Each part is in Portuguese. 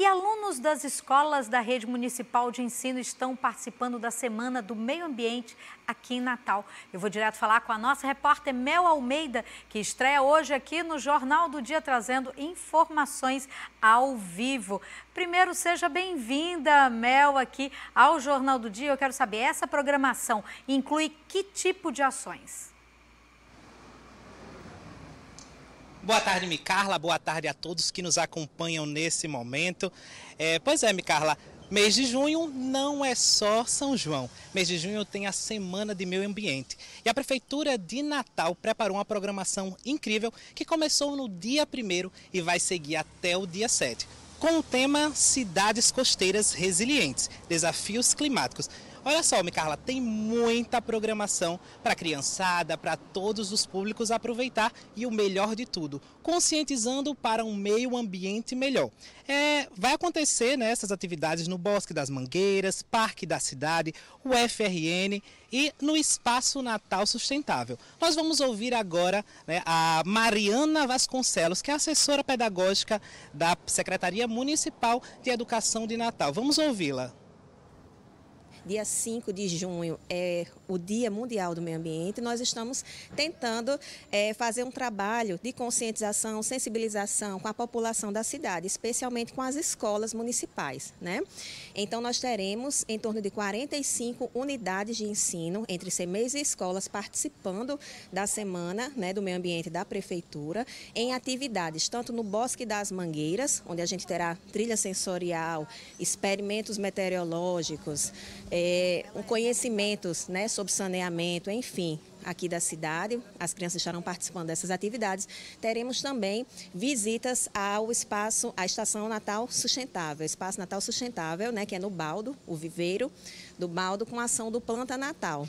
E alunos das escolas da rede municipal de ensino estão participando da Semana do Meio Ambiente aqui em Natal. Eu vou direto falar com a nossa repórter Mel Almeida, que estreia hoje aqui no Jornal do Dia, trazendo informações ao vivo. Primeiro, seja bem-vinda, Mel, aqui ao Jornal do Dia. Eu quero saber, essa programação inclui que tipo de ações? Boa tarde, Micarla. Boa tarde a todos que nos acompanham nesse momento. É, pois é, Micarla. Mês de junho não é só São João. Mês de junho tem a Semana de Meio Ambiente. E a Prefeitura de Natal preparou uma programação incrível que começou no dia 1 e vai seguir até o dia 7, com o tema Cidades Costeiras Resilientes Desafios Climáticos. Olha só, Micarla, tem muita programação para criançada, para todos os públicos aproveitar e o melhor de tudo, conscientizando para um meio ambiente melhor. É, vai acontecer né, essas atividades no Bosque das Mangueiras, Parque da Cidade, o FRN e no Espaço Natal Sustentável. Nós vamos ouvir agora né, a Mariana Vasconcelos, que é assessora pedagógica da Secretaria Municipal de Educação de Natal. Vamos ouvi-la dia 5 de junho é o Dia Mundial do Meio Ambiente, nós estamos tentando é, fazer um trabalho de conscientização, sensibilização com a população da cidade, especialmente com as escolas municipais. Né? Então, nós teremos em torno de 45 unidades de ensino entre CMEs e escolas participando da Semana né, do Meio Ambiente da Prefeitura em atividades, tanto no Bosque das Mangueiras, onde a gente terá trilha sensorial, experimentos meteorológicos, é, conhecimentos né, sobre saneamento, enfim, aqui da cidade. As crianças estarão participando dessas atividades. Teremos também visitas ao espaço, à Estação Natal Sustentável, Espaço Natal Sustentável, né, que é no Baldo, o viveiro do Baldo, com a ação do Planta Natal.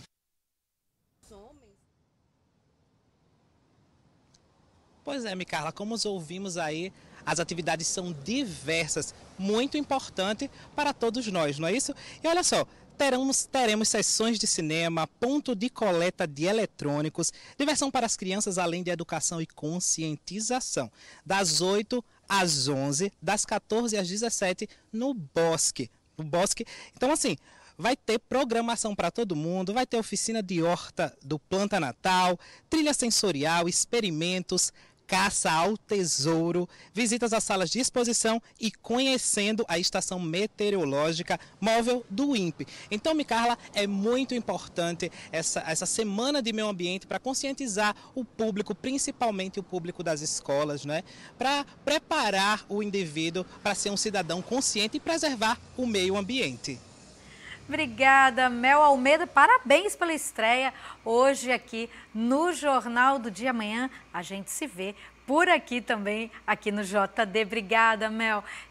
Pois é, Micarla, como os ouvimos aí, as atividades são diversas, muito importante para todos nós, não é isso? E olha só, teremos, teremos sessões de cinema, ponto de coleta de eletrônicos, diversão para as crianças, além de educação e conscientização. Das 8 às 11, das 14 às 17, no Bosque. No Bosque. Então, assim, vai ter programação para todo mundo, vai ter oficina de horta do Planta Natal, trilha sensorial, experimentos, caça ao tesouro, visitas às salas de exposição e conhecendo a estação meteorológica móvel do INPE. Então, Micarla, é muito importante essa, essa semana de meio ambiente para conscientizar o público, principalmente o público das escolas, né? para preparar o indivíduo para ser um cidadão consciente e preservar o meio ambiente. Obrigada, Mel Almeida. Parabéns pela estreia hoje aqui no Jornal do Dia. Amanhã a gente se vê por aqui também, aqui no JD. Obrigada, Mel.